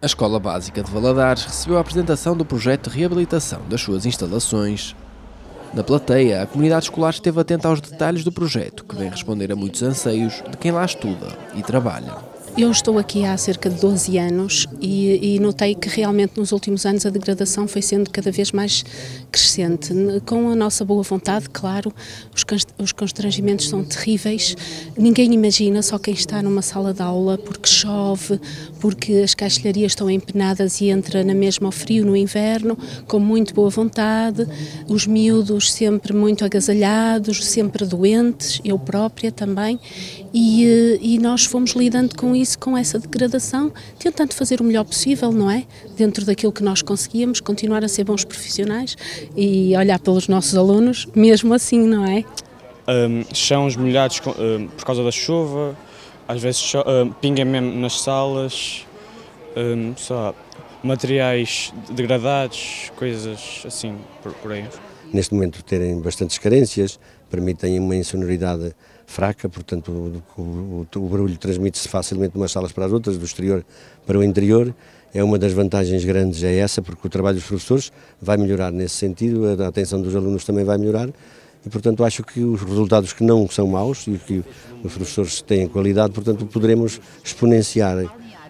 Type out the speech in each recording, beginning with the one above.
A Escola Básica de Valadares recebeu a apresentação do projeto de reabilitação das suas instalações. Na plateia, a comunidade escolar esteve atenta aos detalhes do projeto, que vem responder a muitos anseios de quem lá estuda e trabalha. Eu estou aqui há cerca de 12 anos e, e, notei que realmente nos últimos anos a degradação foi sendo cada vez mais crescente. Com a nossa boa vontade, claro, os constrangimentos são terríveis. Ninguém imagina, só quem está numa sala de aula, porque chove, porque as caixilharias estão empenadas e entra na mesma ao frio no inverno, com muito boa vontade, os miúdos sempre muito agasalhados, sempre doentes, eu própria também, e, e nós fomos lidando com isso com essa degradação, tentando fazer o melhor possível, não é? Dentro daquilo que nós conseguíamos, continuar a ser bons profissionais e olhar pelos nossos alunos, mesmo assim, não é? Um, os molhados um, por causa da chuva, às vezes um, pinga mesmo nas salas, um, só materiais degradados, coisas assim por, por aí. Neste momento terem bastantes carências, permitem uma insonoridade fraca, portanto o, o, o barulho transmite-se facilmente de umas salas para as outras, do exterior para o interior. É uma das vantagens grandes é essa, porque o trabalho dos professores vai melhorar nesse sentido, a atenção dos alunos também vai melhorar e, portanto, acho que os resultados que não são maus e que os professores têm qualidade, portanto, poderemos exponenciar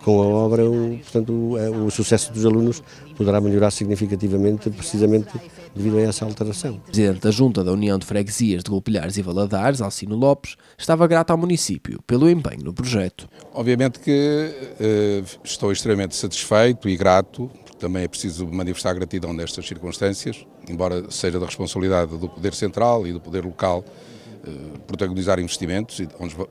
com a obra, o, portanto, o, é, o sucesso dos alunos poderá melhorar significativamente, precisamente devido a essa alteração. o Presidente da Junta da União de Freguesias de Golpilhares e Valadares, Alcino Lopes, estava grato ao município pelo empenho no projeto. Obviamente que eh, estou extremamente satisfeito e grato, porque também é preciso manifestar gratidão nestas circunstâncias, embora seja da responsabilidade do Poder Central e do Poder Local eh, protagonizar investimentos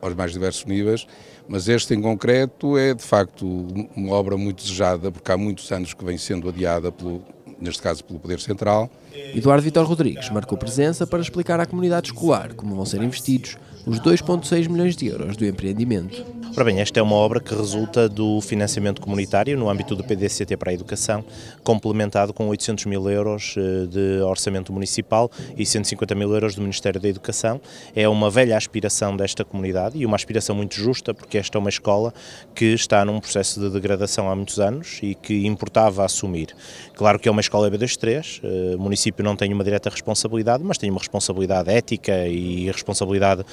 aos mais diversos níveis, mas este em concreto é de facto uma obra muito desejada, porque há muitos anos que vem sendo adiada, pelo, neste caso pelo Poder Central. Eduardo Vitor Rodrigues marcou presença para explicar à comunidade escolar como vão ser investidos os 2,6 milhões de euros do empreendimento. Ora bem, esta é uma obra que resulta do financiamento comunitário no âmbito do PDCT para a Educação, complementado com 800 mil euros eh, de orçamento municipal e 150 mil euros do Ministério da Educação. É uma velha aspiração desta comunidade e uma aspiração muito justa, porque esta é uma escola que está num processo de degradação há muitos anos e que importava assumir. Claro que é uma escola EB23, o eh, município não tem uma direta responsabilidade, mas tem uma responsabilidade ética e responsabilidade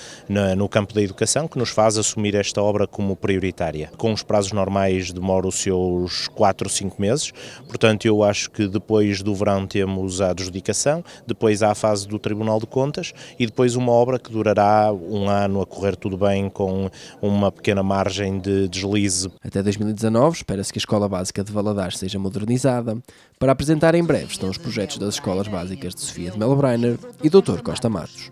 no campo da educação que nos faz assumir esta obra como prioritária. Com os prazos normais demora os seus 4 ou 5 meses, portanto eu acho que depois do verão temos a adjudicação, depois há a fase do Tribunal de Contas e depois uma obra que durará um ano a correr tudo bem com uma pequena margem de deslize. Até 2019 espera-se que a Escola Básica de Valadares seja modernizada. Para apresentar em breve estão os projetos das Escolas Básicas de Sofia de Melo Breiner e Dr. Costa Matos.